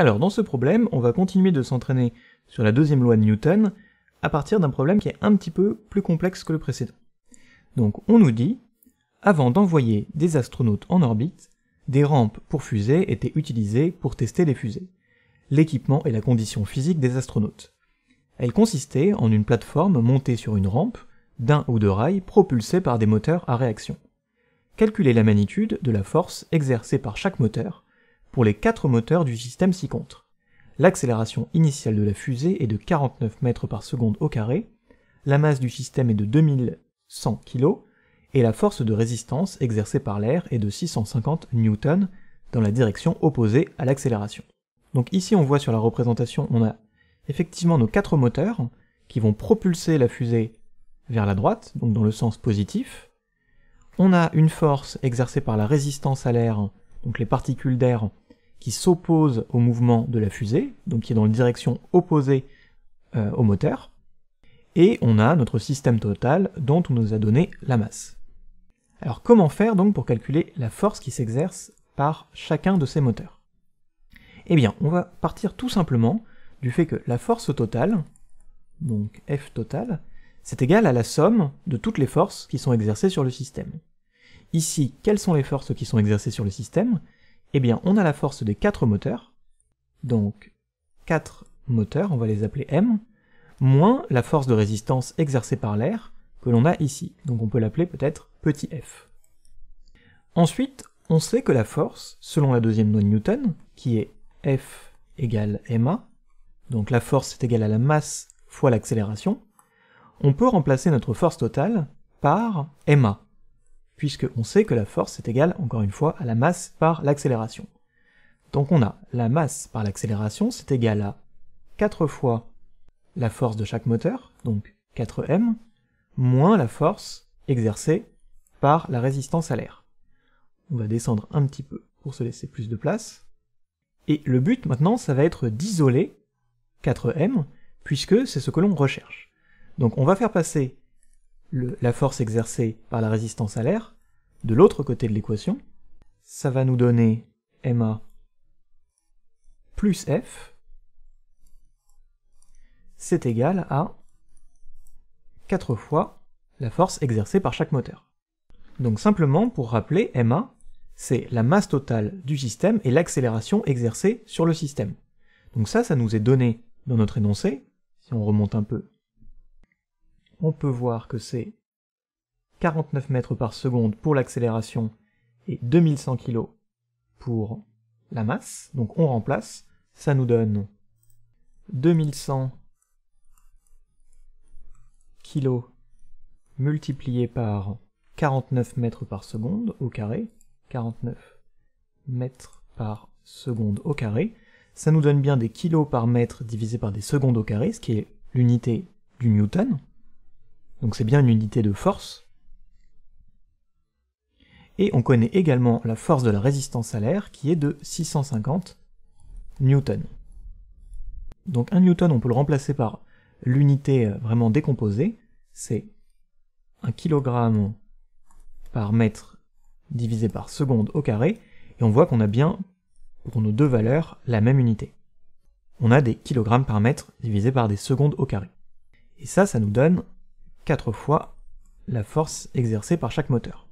Alors dans ce problème, on va continuer de s'entraîner sur la deuxième loi de Newton à partir d'un problème qui est un petit peu plus complexe que le précédent. Donc on nous dit, avant d'envoyer des astronautes en orbite, des rampes pour fusées étaient utilisées pour tester les fusées, l'équipement et la condition physique des astronautes. Elles consistaient en une plateforme montée sur une rampe, d'un ou deux rails propulsés par des moteurs à réaction. Calculer la magnitude de la force exercée par chaque moteur pour les quatre moteurs du système ci-contre. L'accélération initiale de la fusée est de 49 mètres par seconde au carré, la masse du système est de 2100 kg, et la force de résistance exercée par l'air est de 650 newtons dans la direction opposée à l'accélération. Donc ici on voit sur la représentation, on a effectivement nos quatre moteurs qui vont propulser la fusée vers la droite, donc dans le sens positif. On a une force exercée par la résistance à l'air donc les particules d'air qui s'opposent au mouvement de la fusée, donc qui est dans une direction opposée euh, au moteur, et on a notre système total dont on nous a donné la masse. Alors comment faire donc pour calculer la force qui s'exerce par chacun de ces moteurs Eh bien, on va partir tout simplement du fait que la force totale, donc F totale, c'est égal à la somme de toutes les forces qui sont exercées sur le système. Ici, quelles sont les forces qui sont exercées sur le système Eh bien, on a la force des quatre moteurs, donc 4 moteurs, on va les appeler M, moins la force de résistance exercée par l'air que l'on a ici, donc on peut l'appeler peut-être petit f. Ensuite, on sait que la force, selon la deuxième loi de Newton, qui est F égale ma, donc la force est égale à la masse fois l'accélération, on peut remplacer notre force totale par ma, puisque on sait que la force est égale, encore une fois, à la masse par l'accélération. Donc on a la masse par l'accélération, c'est égal à 4 fois la force de chaque moteur, donc 4m, moins la force exercée par la résistance à l'air. On va descendre un petit peu pour se laisser plus de place. Et le but maintenant, ça va être d'isoler 4m, puisque c'est ce que l'on recherche. Donc on va faire passer la force exercée par la résistance à l'air, de l'autre côté de l'équation, ça va nous donner MA plus F, c'est égal à 4 fois la force exercée par chaque moteur. Donc simplement, pour rappeler, MA, c'est la masse totale du système et l'accélération exercée sur le système. Donc ça, ça nous est donné dans notre énoncé, si on remonte un peu on peut voir que c'est 49 mètres par seconde pour l'accélération et 2100 kg pour la masse. Donc on remplace, ça nous donne 2100 kg multiplié par 49 mètres par seconde au carré, 49 mètres par seconde au carré, ça nous donne bien des kilos par mètre divisé par des secondes au carré, ce qui est l'unité du Newton. Donc c'est bien une unité de force. Et on connaît également la force de la résistance à l'air qui est de 650 newtons. Donc un newton, on peut le remplacer par l'unité euh, vraiment décomposée. C'est 1 kg par mètre divisé par seconde au carré. Et on voit qu'on a bien, pour nos deux valeurs, la même unité. On a des kilogrammes par mètre divisé par des secondes au carré. Et ça, ça nous donne 4 fois la force exercée par chaque moteur.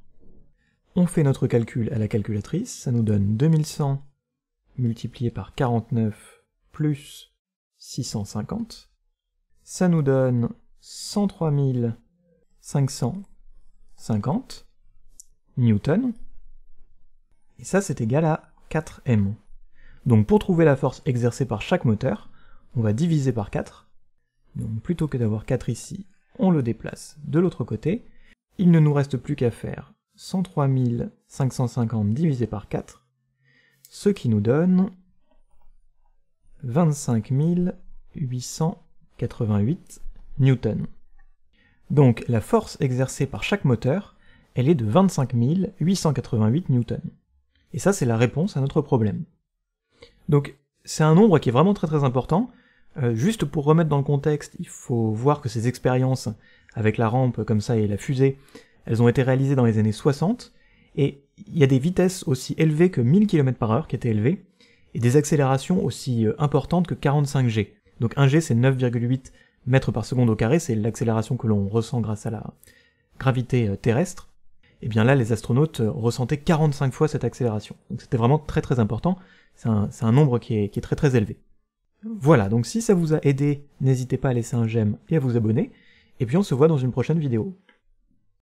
On fait notre calcul à la calculatrice, ça nous donne 2100 multiplié par 49 plus 650, ça nous donne 103 550 newtons, et ça c'est égal à 4m. Donc pour trouver la force exercée par chaque moteur, on va diviser par 4, donc plutôt que d'avoir 4 ici, on le déplace de l'autre côté. Il ne nous reste plus qu'à faire 103 550 divisé par 4, ce qui nous donne 25 888 newtons. Donc la force exercée par chaque moteur, elle est de 25 888 newtons. Et ça, c'est la réponse à notre problème. Donc c'est un nombre qui est vraiment très très important, euh, juste pour remettre dans le contexte, il faut voir que ces expériences avec la rampe comme ça et la fusée, elles ont été réalisées dans les années 60, et il y a des vitesses aussi élevées que 1000 km par heure qui étaient élevées, et des accélérations aussi euh, importantes que 45 G. Donc 1 G c'est 9,8 mètres par seconde au carré, c'est l'accélération que l'on ressent grâce à la gravité euh, terrestre. Et eh bien là, les astronautes ressentaient 45 fois cette accélération. Donc c'était vraiment très très important, c'est un, nombre qui est très très élevé. Voilà, donc si ça vous a aidé, n'hésitez pas à laisser un j'aime et à vous abonner, et puis on se voit dans une prochaine vidéo.